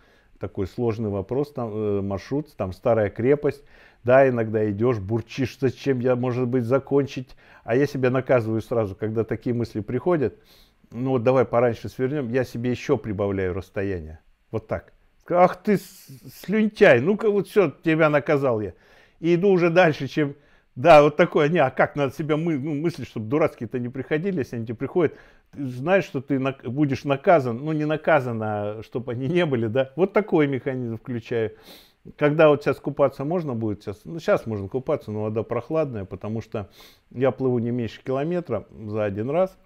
такой сложный вопрос, там, э, маршрут, там старая крепость, да, иногда идешь, бурчишь, зачем я, может быть, закончить, а я себя наказываю сразу, когда такие мысли приходят, ну вот давай пораньше свернем, я себе еще прибавляю расстояние, вот так. Ах ты слюнтяй, ну-ка вот все, тебя наказал я. И иду уже дальше, чем, да, вот такое, не, а как надо себя мы, ну, мыслить, чтобы дурацкие-то не приходили, если они тебе приходят, знаешь, что ты на, будешь наказан, ну не наказан, а чтобы они не были, да, вот такой механизм включаю. Когда вот сейчас купаться можно будет, сейчас, ну, сейчас можно купаться, но вода прохладная, потому что я плыву не меньше километра за один раз.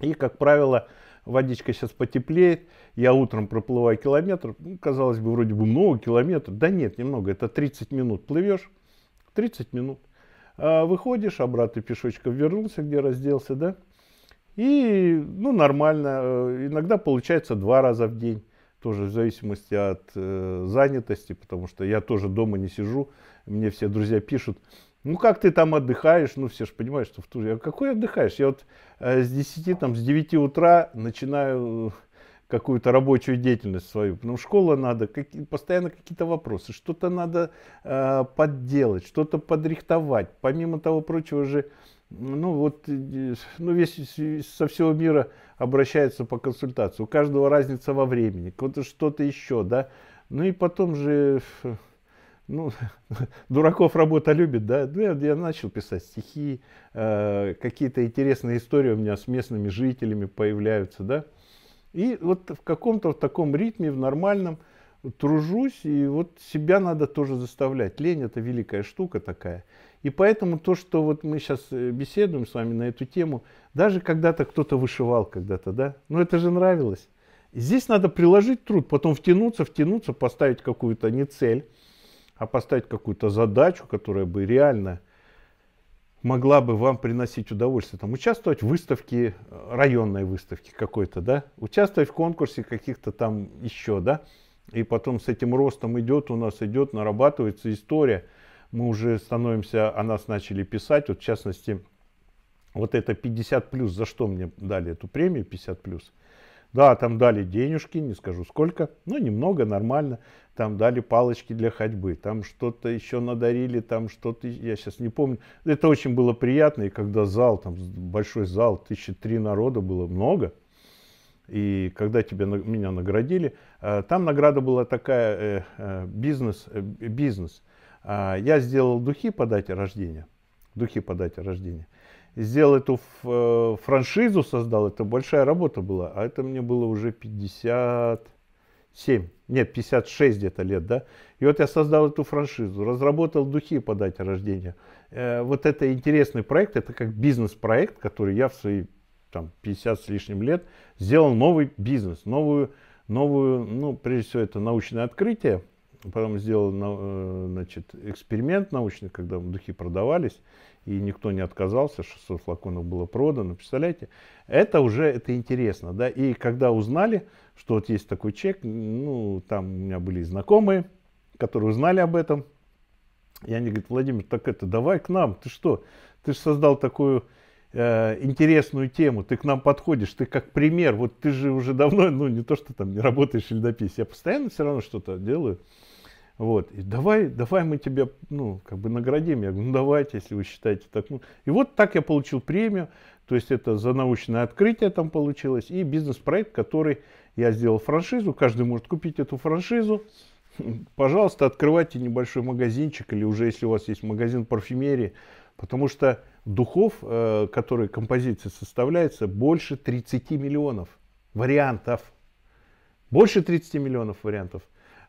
И, как правило, водичка сейчас потеплеет, я утром проплываю километр, ну, казалось бы, вроде бы много километров, да нет, немного, это 30 минут плывешь, 30 минут, а, выходишь, обратно пешочком вернулся, где разделся, да, и ну, нормально, э, иногда получается два раза в день, тоже в зависимости от э, занятости, потому что я тоже дома не сижу, мне все друзья пишут, ну как ты там отдыхаешь, ну все же понимают, что в Турции, а какой отдыхаешь? Я вот э, с 10, там, с 9 утра начинаю э, какую-то рабочую деятельность свою, потому школа надо, какие, постоянно какие-то вопросы, что-то надо э, подделать, что-то подрихтовать, помимо того прочего же, ну вот, э, ну весь со всего мира обращается по консультации. У каждого разница во времени, кого-то что-то еще, да. Ну и потом же, э, ну, дураков работа любит, да. Ну, я, я начал писать стихи, э, какие-то интересные истории у меня с местными жителями появляются, да. И вот в каком-то в таком ритме, в нормальном, тружусь, и вот себя надо тоже заставлять. Лень – это великая штука такая. И поэтому то, что вот мы сейчас э, беседуем с вами на эту тему, даже когда-то кто-то вышивал когда-то, да, ну это же нравилось. здесь надо приложить труд, потом втянуться, втянуться, поставить какую-то не цель, а поставить какую-то задачу, которая бы реально могла бы вам приносить удовольствие. Там, участвовать в выставке, э, районной выставке какой-то, да, участвовать в конкурсе каких-то там еще, да, и потом с этим ростом идет у нас, идет, нарабатывается история – мы уже становимся, о нас начали писать, вот в частности, вот это 50 плюс, за что мне дали эту премию 50 плюс. Да, там дали денежки, не скажу сколько, но немного, нормально. Там дали палочки для ходьбы, там что-то еще надарили, там что-то, я сейчас не помню. Это очень было приятно, и когда зал, там большой зал, тысячи три народа было много. И когда тебя, меня наградили, э, там награда была такая, э, э, бизнес, бизнес – а, я сделал духи по дате рождения. Духи по дате рождения. Сделал эту э, франшизу, создал. Это большая работа была. А это мне было уже 57. Нет, 56 где-то лет, да? И вот я создал эту франшизу. Разработал духи по дате рождения. Э, вот это интересный проект. Это как бизнес-проект, который я в свои там, 50 с лишним лет сделал новый бизнес. Новую, новую ну, прежде всего, это научное открытие – Потом сделал э, значит, эксперимент научный, когда духи продавались, и никто не отказался, 600 флаконов было продано, представляете? Это уже это интересно, да, и когда узнали, что вот есть такой чек, ну, там у меня были знакомые, которые узнали об этом, и они говорят, Владимир, так это давай к нам, ты что, ты же создал такую э, интересную тему, ты к нам подходишь, ты как пример, вот ты же уже давно, ну не то, что там не работаешь ледопись, я постоянно все равно что-то делаю, вот, и давай, давай мы тебя, ну, как бы наградим. Я говорю, ну, давайте, если вы считаете так. Ну. И вот так я получил премию, то есть это за научное открытие там получилось, и бизнес-проект, который я сделал франшизу, каждый может купить эту франшизу. Пожалуйста, открывайте небольшой магазинчик, или уже если у вас есть магазин парфюмерии, потому что духов, э, которые композиция составляется, больше 30 миллионов вариантов. Больше 30 миллионов вариантов.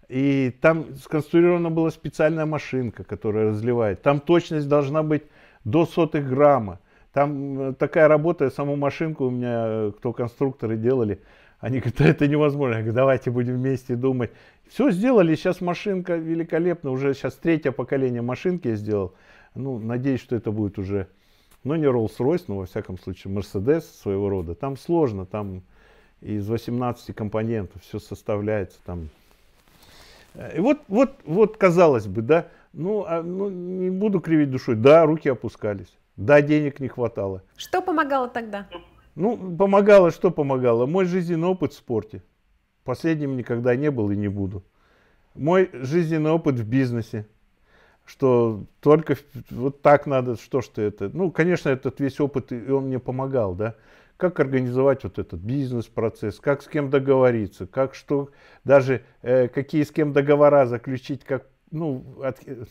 И там сконструирована была специальная машинка, которая разливает. Там точность должна быть до сотых грамма. Там э, такая работа, саму машинку у меня, э, кто конструкторы делали, они говорят, это невозможно. Я говорю, давайте будем вместе думать. Все сделали, сейчас машинка великолепна. Уже сейчас третье поколение машинки я сделал. Ну, надеюсь, что это будет уже, ну, не Rolls-Royce, но, во всяком случае, Mercedes своего рода. Там сложно, там из 18 компонентов все составляется, там и вот, вот, вот казалось бы, да, ну, а, ну, не буду кривить душой, да, руки опускались, да, денег не хватало. Что помогало тогда? Ну, помогало, что помогало? Мой жизненный опыт в спорте. Последним никогда не был и не буду. Мой жизненный опыт в бизнесе, что только вот так надо, что что это. Ну, конечно, этот весь опыт, и он мне помогал, да как организовать вот этот бизнес-процесс, как с кем договориться, как что, даже э, какие с кем договора заключить, как, ну, от, э,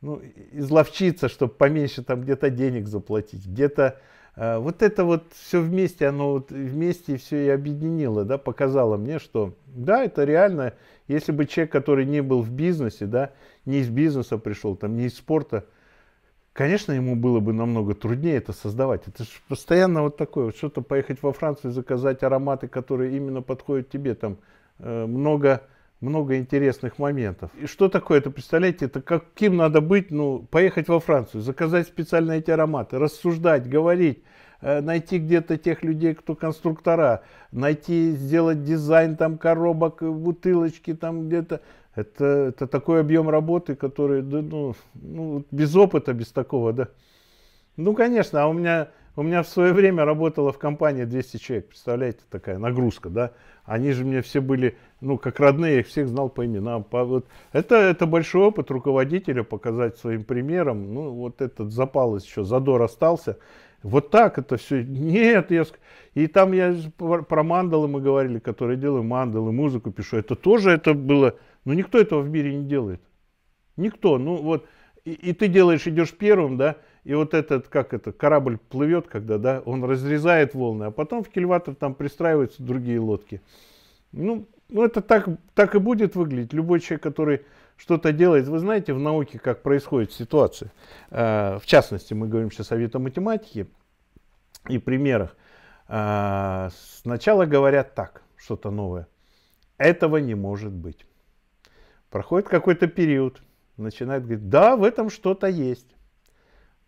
ну, изловчиться, чтобы поменьше там где-то денег заплатить, где-то э, вот это вот все вместе, оно вот вместе все и объединило, да, показало мне, что да, это реально, если бы человек, который не был в бизнесе, да, не из бизнеса пришел, там, не из спорта, Конечно, ему было бы намного труднее это создавать. Это же постоянно вот такое. Вот что-то поехать во Францию, заказать ароматы, которые именно подходят тебе. Там э, много, много интересных моментов. И что такое это, представляете? Это каким надо быть, ну, поехать во Францию, заказать специально эти ароматы, рассуждать, говорить э, найти где-то тех людей, кто конструктора, найти, сделать дизайн там коробок, э, бутылочки там где-то, это, это такой объем работы, который, да, ну, ну, без опыта, без такого, да. Ну, конечно, а у меня, у меня в свое время работало в компании 200 человек, представляете, такая нагрузка, да. Они же мне все были, ну, как родные, я их всех знал по именам. По, вот. это, это большой опыт руководителя, показать своим примером. Ну, вот этот запал еще, задор остался. Вот так это все. Нет, я... И там я про мандалы мы говорили, которые делаю мандалы, музыку пишу. Это тоже это было но ну, никто этого в мире не делает. Никто. Ну вот, и, и ты делаешь, идешь первым, да, и вот этот, как это, корабль плывет, когда, да, он разрезает волны, а потом в кильватор там пристраиваются другие лодки. Ну, ну это так, так и будет выглядеть. Любой человек, который что-то делает, вы знаете в науке, как происходит ситуация. А, в частности, мы говорим сейчас о витаматематике и примерах. А, сначала говорят так, что-то новое. Этого не может быть. Проходит какой-то период, начинает говорить, да, в этом что-то есть.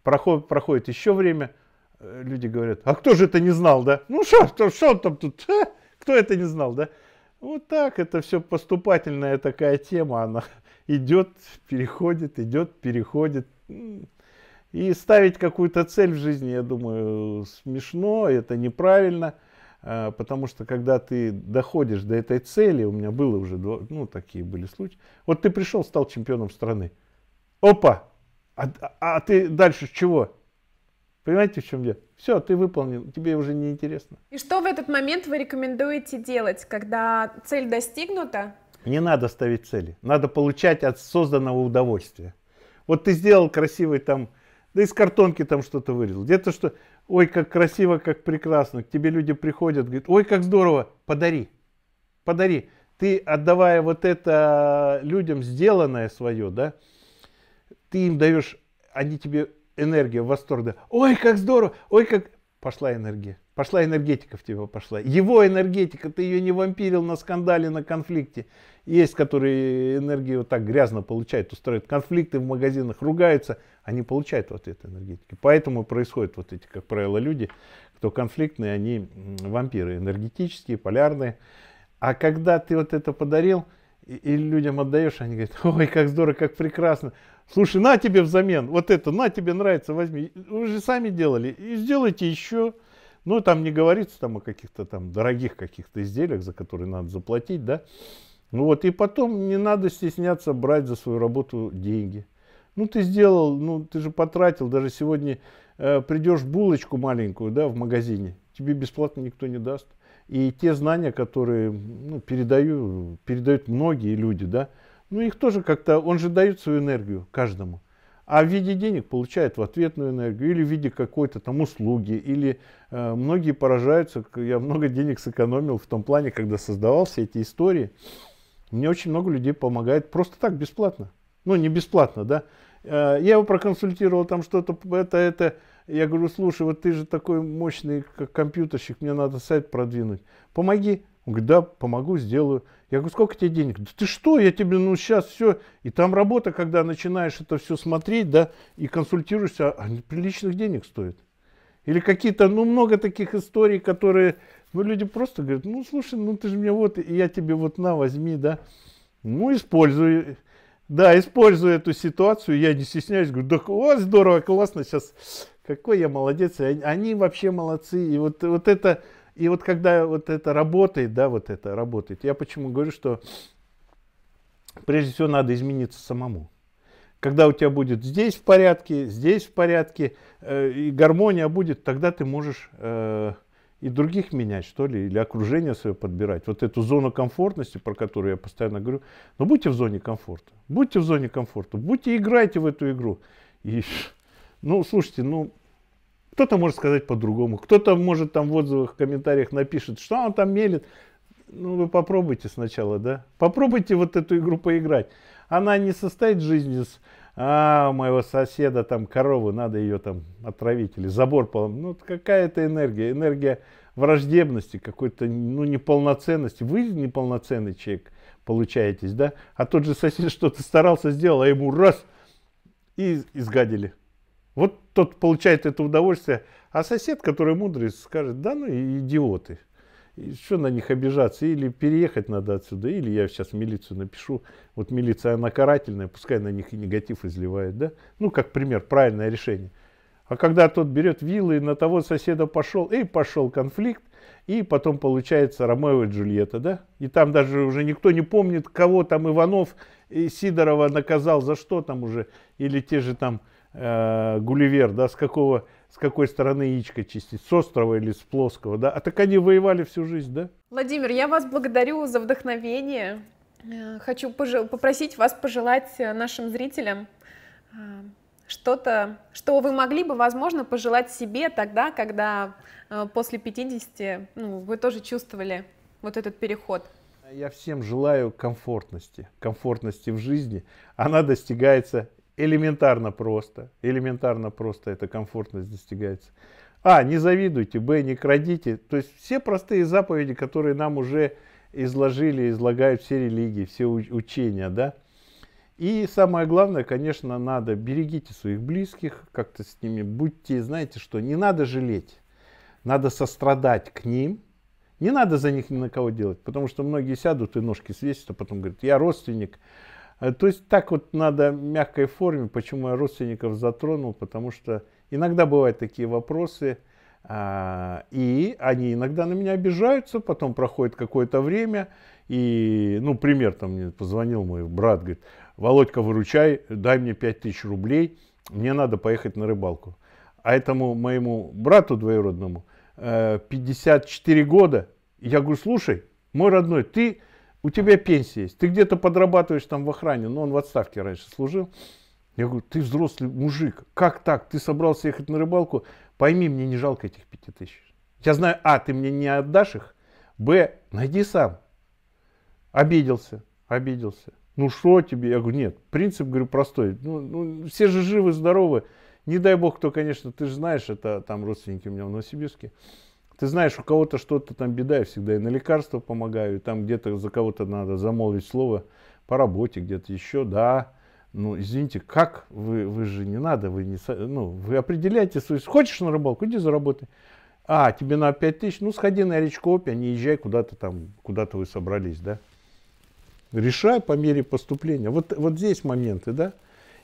Проходит, проходит еще время, э, люди говорят, а кто же это не знал, да? Ну что, что, он там тут, а? кто это не знал, да? Вот так, это все поступательная такая тема, она идет, переходит, идет, переходит. И ставить какую-то цель в жизни, я думаю, смешно, это неправильно – а, потому что когда ты доходишь до этой цели, у меня было уже, два, ну, такие были случаи, вот ты пришел, стал чемпионом страны, опа, а, а, а ты дальше чего? Понимаете, в чем дело? Все, ты выполнил, тебе уже не интересно. И что в этот момент вы рекомендуете делать, когда цель достигнута? Не надо ставить цели, надо получать от созданного удовольствия. Вот ты сделал красивый там, да из картонки там что-то вырезал, где-то что, ой, как красиво, как прекрасно. К тебе люди приходят, говорят, ой, как здорово, подари, подари. Ты, отдавая вот это людям сделанное свое, да, ты им даешь, они тебе энергию, да, Ой, как здорово, ой, как... Пошла энергия. Пошла энергетика в тебя пошла. Его энергетика, ты ее не вампирил на скандале, на конфликте. Есть, которые энергию вот так грязно получают, устраивают конфликты в магазинах, ругаются, они получают вот эту энергетику. Поэтому происходят вот эти, как правило, люди, кто конфликтные, они вампиры энергетические, полярные. А когда ты вот это подарил и, и людям отдаешь, они говорят, ой, как здорово, как прекрасно. Слушай, на тебе взамен, вот это, на тебе нравится, возьми. Вы же сами делали, и сделайте еще. Ну, там не говорится там о каких-то там дорогих каких-то изделиях, за которые надо заплатить, да. Ну вот, и потом не надо стесняться брать за свою работу деньги. Ну ты сделал, ну ты же потратил, даже сегодня э, придешь булочку маленькую, да, в магазине, тебе бесплатно никто не даст. И те знания, которые ну, передаю, передают многие люди, да, ну их тоже как-то, он же дает свою энергию каждому. А в виде денег получает в ответную энергию или в виде какой-то там услуги. Или э, многие поражаются, я много денег сэкономил в том плане, когда создавал все эти истории. Мне очень много людей помогает просто так, бесплатно. Ну, не бесплатно, да. Э, я его проконсультировал, там что-то, это, это. Я говорю, слушай, вот ты же такой мощный компьютерщик, мне надо сайт продвинуть. Помоги. Он говорит, да, помогу, сделаю. Я говорю, сколько тебе денег? Да ты что, я тебе, ну сейчас все. И там работа, когда начинаешь это все смотреть, да, и консультируешься, а приличных денег стоит. Или какие-то, ну много таких историй, которые ну, люди просто говорят, ну, слушай, ну, ты же мне вот, и я тебе вот на, возьми, да. Ну, использую, да, использую эту ситуацию, я не стесняюсь, говорю, да, о, здорово, классно, сейчас, какой я молодец, они, они вообще молодцы, и вот, вот это, и вот когда вот это работает, да, вот это работает, я почему говорю, что прежде всего надо измениться самому когда у тебя будет здесь в порядке, здесь в порядке, э, и гармония будет, тогда ты можешь э, и других менять, что ли, или окружение свое подбирать. Вот эту зону комфортности, про которую я постоянно говорю, но «Ну, будьте в зоне комфорта, будьте в зоне комфорта, будьте, играйте в эту игру. И, ну, слушайте, ну, кто-то может сказать по-другому, кто-то может там в отзывах, в комментариях напишет, что он там мелит. Ну, вы попробуйте сначала, да? Попробуйте вот эту игру поиграть. Она не состоит жизни из а, у моего соседа там корову надо ее там отравить, или забор полом. Ну, какая-то энергия, энергия враждебности, какой-то, ну, неполноценности. Вы неполноценный человек получаетесь, да? А тот же сосед что-то старался, сделал, а ему раз, и изгадили. Вот тот получает это удовольствие, а сосед, который мудрый, скажет, да ну идиоты что на них обижаться? Или переехать надо отсюда, или я сейчас в милицию напишу. Вот милиция, она карательная, пускай на них и негатив изливает, да? Ну, как пример, правильное решение. А когда тот берет виллы и на того соседа пошел, и пошел конфликт, и потом получается Ромео и Джульетта, да? И там даже уже никто не помнит, кого там Иванов и Сидорова наказал за что там уже, или те же там э, Гулливер, да, с какого с какой стороны яичко чистить, с острова или с плоского, да? А так они воевали всю жизнь, да? Владимир, я вас благодарю за вдохновение. Э, хочу пожел... попросить вас пожелать э, нашим зрителям э, что-то, что вы могли бы, возможно, пожелать себе тогда, когда после 50 ну, вы тоже чувствовали вот этот переход. Я всем желаю комфортности, комфортности в жизни. Она достигается Элементарно просто. Элементарно просто эта комфортность достигается. А, не завидуйте, Б, не крадите. То есть все простые заповеди, которые нам уже изложили, излагают все религии, все учения, да. И самое главное, конечно, надо берегите своих близких, как-то с ними будьте, знаете что, не надо жалеть, надо сострадать к ним, не надо за них ни на кого делать, потому что многие сядут и ножки свесят, а потом говорят, я родственник, Э, то есть так вот надо в мягкой форме, почему я родственников затронул, потому что иногда бывают такие вопросы, а, и они иногда на меня обижаются, потом проходит какое-то время, и, ну, пример, там мне позвонил мой брат, говорит, Володька, выручай, дай мне 5000 рублей, мне надо поехать на рыбалку. А этому моему брату двоюродному 54 э, года, я говорю, слушай, мой родной, ты у тебя пенсия есть, ты где-то подрабатываешь там в охране, но ну, он в отставке раньше служил. Я говорю, ты взрослый мужик, как так? Ты собрался ехать на рыбалку? Пойми, мне не жалко этих пяти тысяч. Я знаю, а, ты мне не отдашь их, б, найди сам. Обиделся, обиделся. Ну что тебе? Я говорю, нет, принцип, говорю, простой. Ну, ну, все же живы, здоровы. Не дай бог, кто, конечно, ты же знаешь, это там родственники у меня в Новосибирске. Ты знаешь, у кого-то что-то там беда, я всегда и на лекарства помогаю, и там где-то за кого-то надо замолвить слово по работе, где-то еще, да, ну, извините, как вы, вы же не надо, вы не, ну, вы определяете свою, хочешь на рыбалку, иди заработай. А, тебе на 5 тысяч, ну, сходи на речку Опи, а не езжай куда-то там, куда-то вы собрались, да. Решай по мере поступления. Вот, вот здесь моменты, да.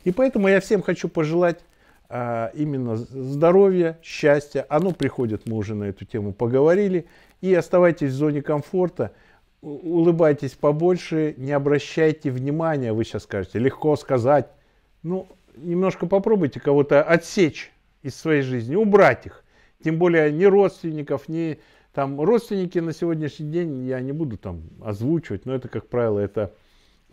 И поэтому я всем хочу пожелать а, именно здоровье, счастье, Оно а ну, приходит, мы уже на эту тему поговорили. И оставайтесь в зоне комфорта, улыбайтесь побольше, не обращайте внимания, вы сейчас скажете, легко сказать. Ну, немножко попробуйте кого-то отсечь из своей жизни, убрать их. Тем более ни родственников, ни там родственники на сегодняшний день, я не буду там озвучивать, но это, как правило, это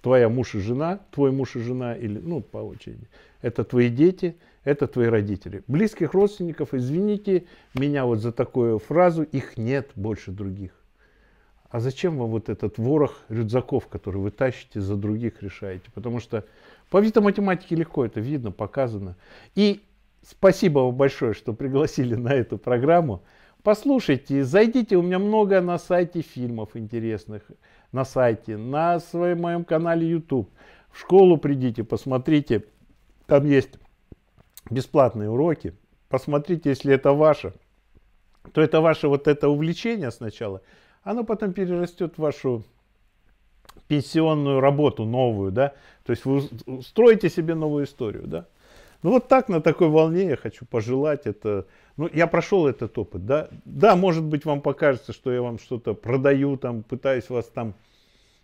твоя муж и жена, твой муж и жена, или, ну, по очереди, это твои дети – это твои родители. Близких родственников, извините меня вот за такую фразу, их нет больше других. А зачем вам вот этот ворох рюкзаков, который вы тащите, за других решаете? Потому что по математики легко это видно, показано. И спасибо вам большое, что пригласили на эту программу. Послушайте, зайдите, у меня много на сайте фильмов интересных, на сайте, на своем моем канале YouTube. В школу придите, посмотрите, там есть бесплатные уроки. Посмотрите, если это ваше, то это ваше вот это увлечение сначала, оно потом перерастет в вашу пенсионную работу новую, да, то есть вы строите себе новую историю, да. Ну вот так, на такой волне я хочу пожелать это. Ну, я прошел этот опыт, да. Да, может быть, вам покажется, что я вам что-то продаю, там, пытаюсь вас там,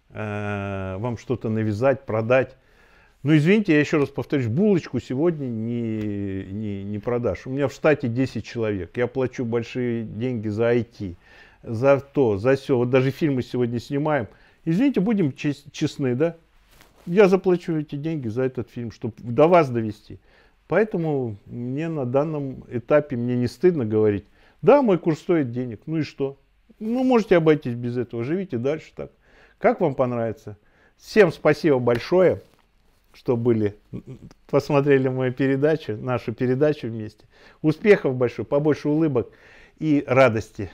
э, вам что-то навязать, продать. Ну, извините, я еще раз повторюсь, булочку сегодня не, не, не продашь. У меня в штате 10 человек, я плачу большие деньги за IT, за то, за все. Вот даже фильмы сегодня снимаем. Извините, будем честны, да? Я заплачу эти деньги за этот фильм, чтобы до вас довести. Поэтому мне на данном этапе, мне не стыдно говорить, да, мой курс стоит денег, ну и что? Ну, можете обойтись без этого, живите дальше так. Как вам понравится? Всем спасибо большое что были, посмотрели мою передачу, нашу передачу вместе. Успехов большой, побольше улыбок и радости.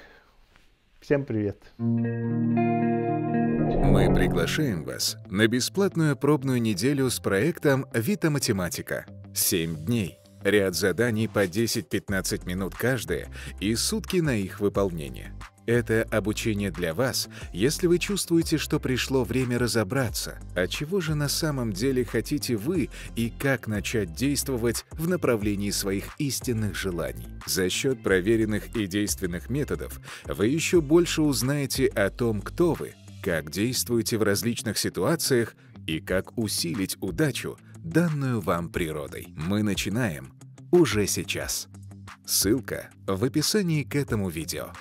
Всем привет. Мы приглашаем вас на бесплатную пробную неделю с проектом «Вита Математика». 7 дней, ряд заданий по 10-15 минут каждое и сутки на их выполнение. Это обучение для вас, если вы чувствуете, что пришло время разобраться, а чего же на самом деле хотите вы и как начать действовать в направлении своих истинных желаний. За счет проверенных и действенных методов вы еще больше узнаете о том, кто вы, как действуете в различных ситуациях и как усилить удачу, данную вам природой. Мы начинаем уже сейчас. Ссылка в описании к этому видео.